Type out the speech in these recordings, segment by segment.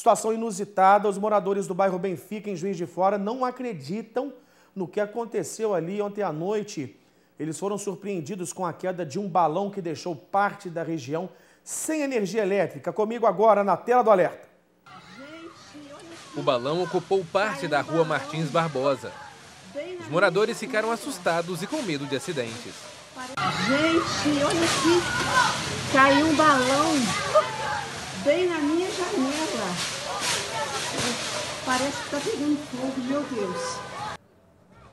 Situação inusitada, os moradores do bairro Benfica, em Juiz de Fora, não acreditam no que aconteceu ali ontem à noite. Eles foram surpreendidos com a queda de um balão que deixou parte da região sem energia elétrica. Comigo agora na tela do alerta. O balão ocupou parte da rua Martins Barbosa. Os moradores ficaram assustados e com medo de acidentes. Gente, olha aqui. Caiu um balão bem na minha janela. Parece que está pegando fogo, meu Deus.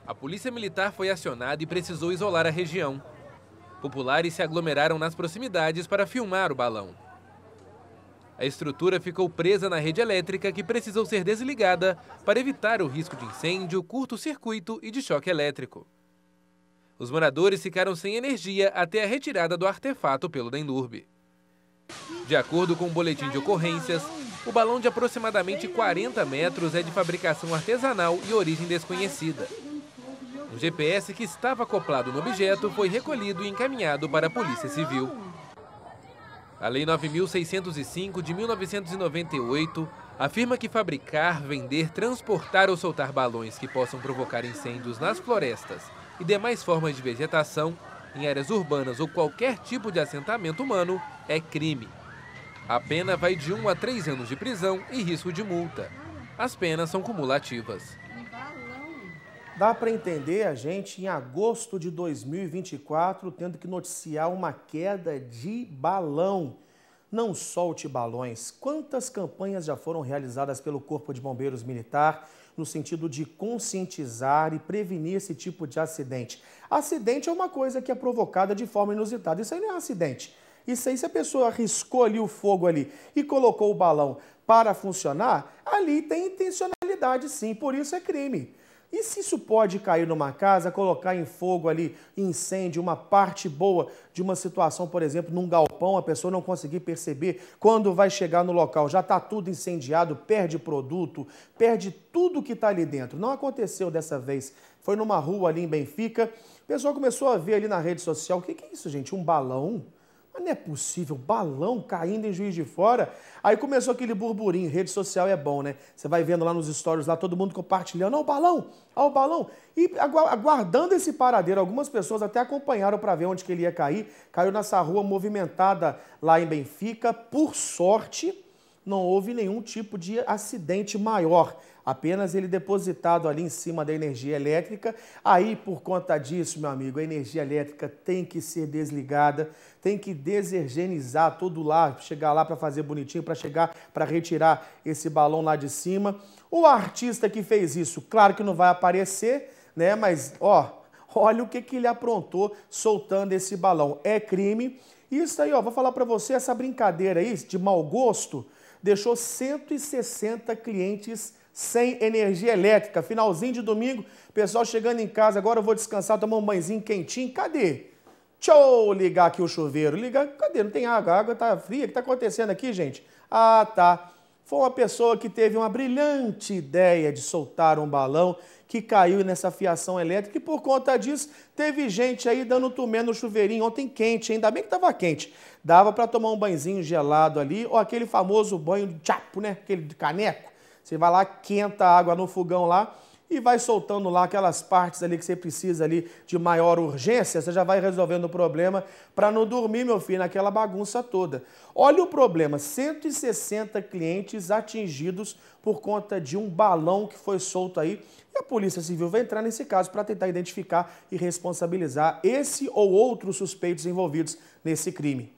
A polícia militar foi acionada e precisou isolar a região. Populares se aglomeraram nas proximidades para filmar o balão. A estrutura ficou presa na rede elétrica que precisou ser desligada para evitar o risco de incêndio, curto-circuito e de choque elétrico. Os moradores ficaram sem energia até a retirada do artefato pelo Denurb. De acordo com o boletim de ocorrências, o balão de aproximadamente 40 metros é de fabricação artesanal e origem desconhecida. O GPS que estava acoplado no objeto foi recolhido e encaminhado para a Polícia Civil. A Lei 9.605 de 1998 afirma que fabricar, vender, transportar ou soltar balões que possam provocar incêndios nas florestas e demais formas de vegetação, em áreas urbanas ou qualquer tipo de assentamento humano, é crime. A pena vai de 1 um a 3 anos de prisão e risco de multa. As penas são cumulativas. Dá para entender a gente em agosto de 2024 tendo que noticiar uma queda de balão. Não solte balões. Quantas campanhas já foram realizadas pelo Corpo de Bombeiros Militar no sentido de conscientizar e prevenir esse tipo de acidente? Acidente é uma coisa que é provocada de forma inusitada. Isso aí não é um acidente. Isso aí, se a pessoa arriscou ali o fogo ali e colocou o balão para funcionar, ali tem intencionalidade sim, por isso é crime. E se isso pode cair numa casa, colocar em fogo ali, incêndio, uma parte boa de uma situação, por exemplo, num galpão, a pessoa não conseguir perceber quando vai chegar no local, já está tudo incendiado, perde produto, perde tudo que está ali dentro. Não aconteceu dessa vez. Foi numa rua ali em Benfica, o pessoal começou a ver ali na rede social, o que, que é isso, gente? Um balão? Mas não é possível, balão caindo em juiz de fora. Aí começou aquele burburinho, rede social é bom, né? Você vai vendo lá nos stories, lá todo mundo compartilhando, ó o balão, ó o balão. E aguardando esse paradeiro, algumas pessoas até acompanharam para ver onde que ele ia cair. Caiu nessa rua movimentada lá em Benfica, por sorte não houve nenhum tipo de acidente maior, apenas ele depositado ali em cima da energia elétrica. Aí, por conta disso, meu amigo, a energia elétrica tem que ser desligada, tem que desergenizar todo lá, chegar lá para fazer bonitinho, para chegar para retirar esse balão lá de cima. O artista que fez isso, claro que não vai aparecer, né? Mas ó, olha o que que ele aprontou soltando esse balão. É crime. Isso aí, ó, vou falar para você essa brincadeira aí de mau gosto deixou 160 clientes sem energia elétrica. Finalzinho de domingo, pessoal chegando em casa, agora eu vou descansar, tomar um banhozinho quentinho. Cadê? Tchau, ligar aqui o chuveiro. Ligar, cadê? Não tem água, a água tá fria. O que tá acontecendo aqui, gente? Ah, tá foi uma pessoa que teve uma brilhante ideia de soltar um balão que caiu nessa fiação elétrica e por conta disso teve gente aí dando tumé no chuveirinho ontem quente, ainda bem que estava quente. Dava para tomar um banhozinho gelado ali ou aquele famoso banho de chapo, né? Aquele de caneco. Você vai lá, quenta a água no fogão lá e vai soltando lá aquelas partes ali que você precisa ali de maior urgência, você já vai resolvendo o problema para não dormir, meu filho, naquela bagunça toda. Olha o problema, 160 clientes atingidos por conta de um balão que foi solto aí e a Polícia Civil vai entrar nesse caso para tentar identificar e responsabilizar esse ou outros suspeitos envolvidos nesse crime.